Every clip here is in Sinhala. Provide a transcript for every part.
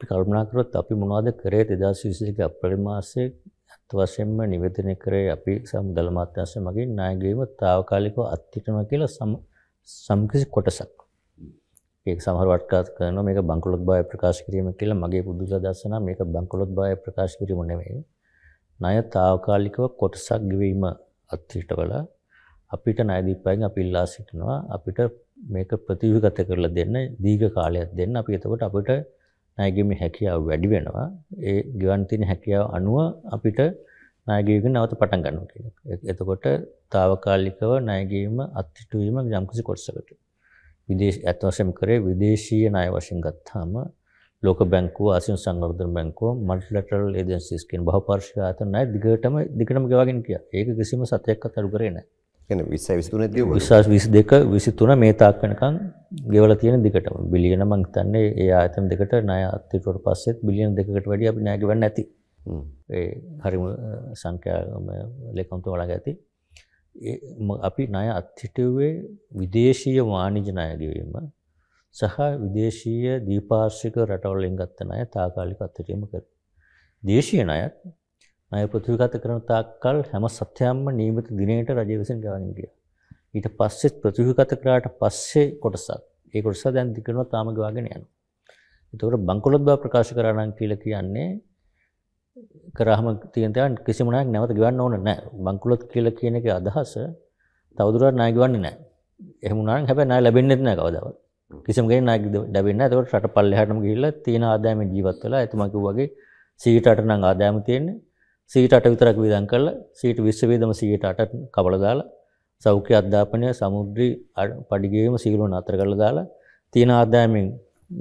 අපි කල්පනා කරොත් අපි මොනවද කරේ 2021 අප්‍රේල් මාසයේ අත් වශයෙන්ම නිවේදනය කරේ අපි සමුදල මාත්‍යාංශය මගින් ණයගේම తాවකාලිකව අත්හිටනවා කියලා සම සම්කිසි කොටසක්. ඒක සමහර වටකාත් කරනවා මේක බංකොලොත් බවය ප්‍රකාශ කිරීම කියලා මගේ පුදුලා දර්ශනා මේක බංකොලොත් බවය ප්‍රකාශ කිරීම නෙමෙයි. ණය తాවකාලිකව කොටසක් ගෙවීම අත්හිටවලා අපිට ණය දීපයින් අපි ඉල්ලා සිටිනවා අපිට මේක ප්‍රතිවිගත කරලා දෙන්න දීර්ඝ කාලයක් දෙන්න අපි එතකොට අපිට නායගම හැකියාව වැඩි වෙනවා ඒ ගිවන් තියෙන හැකියාව අනුව අපිට නායගයක නැවත පටන් ගන්නවා කියන එක. එතකොට తాවකාලිකව නායගීම අත්හිටුවීම යම්කිසි කොටසකට. විදේශ ඇත වශයෙන් කරේ විදේශීය ණය වශයෙන් ගත්තාම ලෝක බැංකුව ආසියානු සංවර්ධන බැංකුව මල්ටිලැටරල් ඒජන්සීස් කියන බහුපාර්ශ්වික ආයතන ණය දිගටම දිගටම ගෙවාගෙන ගියා. ඒක කිසිම සතයක් අතරු කරේ නැහැ. කියන්නේ 20 23 දී ඔබ 20 22 23 මේ තාක් වෙනකන් ගෙවලා තියෙන දිකටම බිලියන මං හිතන්නේ ඒ ආයතන දෙකට ණය අත්තිරුවට පස්සෙත් බිලියන දෙකකට වැඩිය අපි ණය ගෙවන්න ඇති. ඒ හරිම සංඛ්‍යාවම ලේකම්තුම ළඟ ඇති. අපි ණය අත්හිටුවේ විදේශීය වාණිජ ණය ගෙවීම සහ විදේශීය දීපාර්ශ්වික රටවලින් ගත්ත ණය තාකාලික අත්හිටීම කරා. දේශීය ණයත් අය පෘථිවිගත කරන තාක්කල් හැම සත්‍යයක්ම නියමිත දිනයට රජය විසින් ගාමින් ගියා. ඊට පස්සේ පෘථිවිගත කරාට පස්සේ කොටසක් ඒ කොටස දැන් දිගටම තාම ගවාගෙන යනවා. ඒතකොට බංකොලොත් බව ප්‍රකාශ කරා නම් කියලා කියන්නේ කරාම තියෙන තැන කිසිම නයක් නැවත ගෙවන්න ඕන නැහැ. බංකොලොත් කියලා කියන එකේ අදහස තවදුරටත් ණය ගෙවන්නේ නැහැ. එහෙම වුණා නම් හැබැයි ණය ලැබෙන්නේ නැහැ කවදාවත්. කිසිම කෙනෙක් ණය ලැබෙන්නේ නැහැ. ඒතකොට රට පල්ලෙහාටම ගිහිල්ලා තියෙන ආදායම ජීවත් වෙලා එතුමා කිව්වාගේ සීටට නම් ආදායම තියෙන්නේ සීට අට විතරක් වියදම් කරලා සීට 20 වේදම සීට 8ට කවල දාලා සෞඛ්‍ය අධ්‍යාපනය සමුද්‍රි පඩිගයම සීලුව නතර කරලා දාලා තියෙන ආදායමෙන්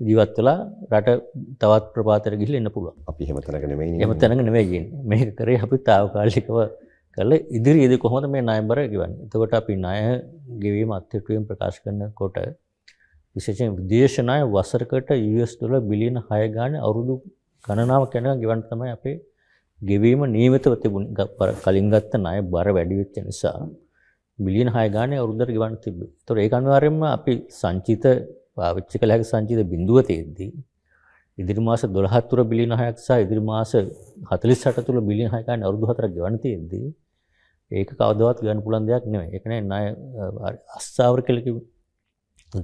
ජීවත් වෙලා රට තවත් ප්‍රපාතයට ගිහිල්ලා එන්න පුළුවන්. අපි එහෙම තැනක නෙමෙයි නේ. එහෙම තැනක නෙමෙයි කියන්නේ. මේක කරේ අපි తాවකාලිකව කරලා ඉදිරියේදී කොහොමද මේ ණය බර ගෙවන්නේ? එතකොට අපි ණය ගෙවීම අත්‍යවශ්‍යයෙන් ප්‍රකාශ කරනකොට විශේෂයෙන් විදේශ ණය වසරකට US ඩොලර් බිලියන 6 ගානේ අවුරුදු ගණනාවක් යනකම් ගෙවන්න තමයි අපේ ගෙවීම නියමිතව තිබුණ කලින් ගත්ත ණය බර වැඩි වෙච්ච නිසා බිලියන 6 ගානේ අවුරුද්දට ගෙවන්න තිබ්බේ. ඒතොර ඒක අනිවාර්යයෙන්ම අපි සංචිත පාවිච්චි කළ හැකි සංචිත බිඳුව තේද්දී ඉදිරි මාස 12 තුර බිලියන 6ක් සහ ඉදිරි මාස 48 තුර බිලියන 6 ගානේ අවුරුදු 4ක් ගෙවන්න තියෙද්දී ඒක කවදාවත් ගන්න පුළුවන් දෙයක් නෙමෙයි. ඒක නේ ණය අස්සාවර කියලා කිව්වේ.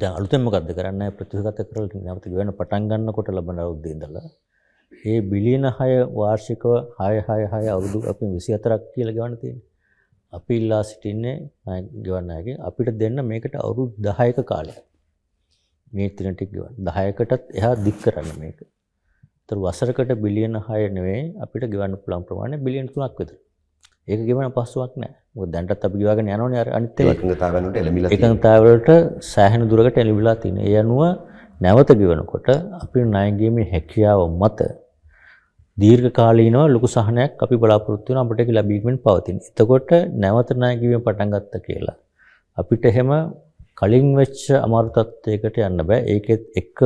දැන් අලුතෙන් මොකද්ද කරන්නේ? ප්‍රතිශතගත කරලා නැවත ගෙවන්න පටන් ගන්නකොට ලබන අවුරුද්දේ ඉඳලා ඒ බිලියන 6 වාර්ෂිකව 6 6 6 අවුරුදු අපි 24ක් කියලා ගෙවන්න තියෙන්නේ. අපි ඉල්ලා සිටින්නේ ගෙවන්න අයගෙන් අපිට දෙන්න මේකට අවුරුදු 10ක කාලයක්. මේ තින ටික ගෙවන්න. 10කටත් එහා දික් කරන්න මේක. ඒතර වසරකට බිලියන 6 නෙවෙයි අපිට ගෙවන්න පුළුවන් ප්‍රමාණය බිලියන 3ක් විතර. ඒක ගෙවන පස්සාවක් නැහැ. මොකද දැන්ටත් අපි ගෙවාගෙන යනෝනේ අර අනිත් ඒවා. එකඟතාව වලට එළඹිලා තියෙනවා. එකඟතාව වලට සෑහෙන දුරකට එළඹිලා තියෙනවා. ඒ අනුව නැවත ගෙවනකොට අපේ ණයගීමේ හැකියාව මත දීර්ඝකාලීනව ලොකු සහනයක් අපි බලාපොරොත්තු වෙන අපිට ඒක ලැබීමෙන් පවතින. එතකොට නැවත ණය ගිවීම පටන් ගත්තා කියලා. අපිට එහෙම කලින් වෙච්ච අමාරු තත්ත්වයකට යන්න බෑ. ඒකෙත් එක්ක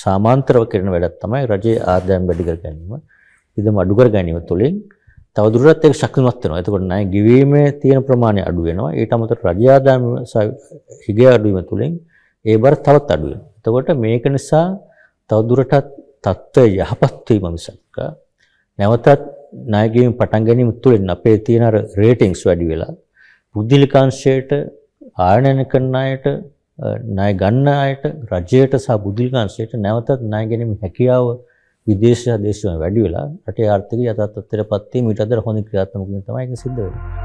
සමාන්තරව කරන වැඩක් තමයි රජයේ ආදායම් වැඩි කර ගැනීම. ඉදම අඩු කර ගැනීම තුළින් තවදුරටත් ඒක ශක්තිමත් වෙනවා. එතකොට ණය ගිවීමේ තියෙන ප්‍රමාණය අඩු වෙනවා. ඊට අමතරව රජයේ ආදායම් හිගේ අඩු වීම තුළින් ඒ බර තවත් අඩු වෙනවා. එතකොට මේක නිසා තවදුරටත් තත්ත්වය යහපත් වීම මිසක් නැවතත් ණයගීම් පටන් ගැනීම තුළින් අපේ තියෙන අර රේටින්ග්ස් වැඩි වෙලා බුද්ධිලිකාංශයට ආයනන කරන අයට ණය ගන්න අයට රජයට සහ බුද්ධිලිකාංශයට නැවතත් ණය ගැනීම හැකියාව විදේශ දේශවල වැඩි වෙලා රටේ ආර්ථික යථාර්ථත්වයටපත් වීම ඊට අතර හොඳ ක්‍රියාත්මක වීම තමයි ඒක සිද්ධ වෙන්නේ.